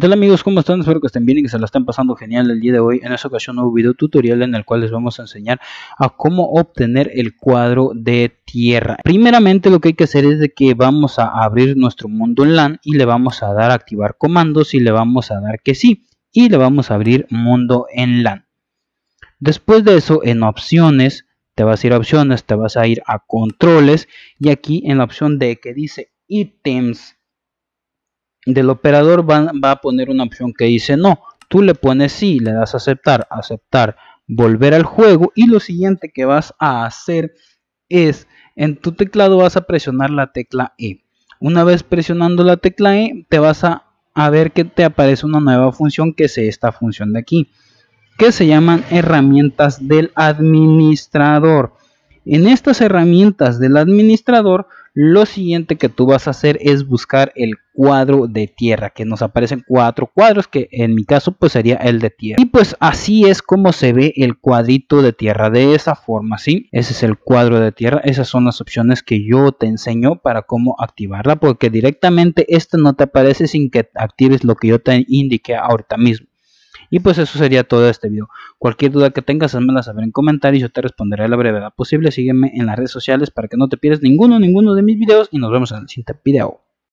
Hola amigos? ¿Cómo están? Espero que estén bien y que se la estén pasando genial el día de hoy. En esta ocasión un video tutorial en el cual les vamos a enseñar a cómo obtener el cuadro de tierra. Primeramente lo que hay que hacer es de que vamos a abrir nuestro mundo en LAN y le vamos a dar a activar comandos y le vamos a dar que sí. Y le vamos a abrir mundo en LAN. Después de eso en opciones, te vas a ir a opciones, te vas a ir a controles y aquí en la opción de que dice ítems del operador va, va a poner una opción que dice no. Tú le pones sí, le das a aceptar, aceptar, volver al juego y lo siguiente que vas a hacer es en tu teclado vas a presionar la tecla E. Una vez presionando la tecla E te vas a, a ver que te aparece una nueva función que es esta función de aquí que se llaman herramientas del administrador. En estas herramientas del administrador lo siguiente que tú vas a hacer es buscar el cuadro de tierra que nos aparecen cuatro cuadros que en mi caso pues sería el de tierra y pues así es como se ve el cuadrito de tierra de esa forma sí ese es el cuadro de tierra esas son las opciones que yo te enseño para cómo activarla porque directamente esto no te aparece sin que actives lo que yo te indique ahorita mismo y pues eso sería todo este video. Cualquier duda que tengas, házmela saber en comentarios, yo te responderé a la brevedad posible. Sígueme en las redes sociales para que no te pierdas ninguno, ninguno de mis videos y nos vemos en el siguiente video.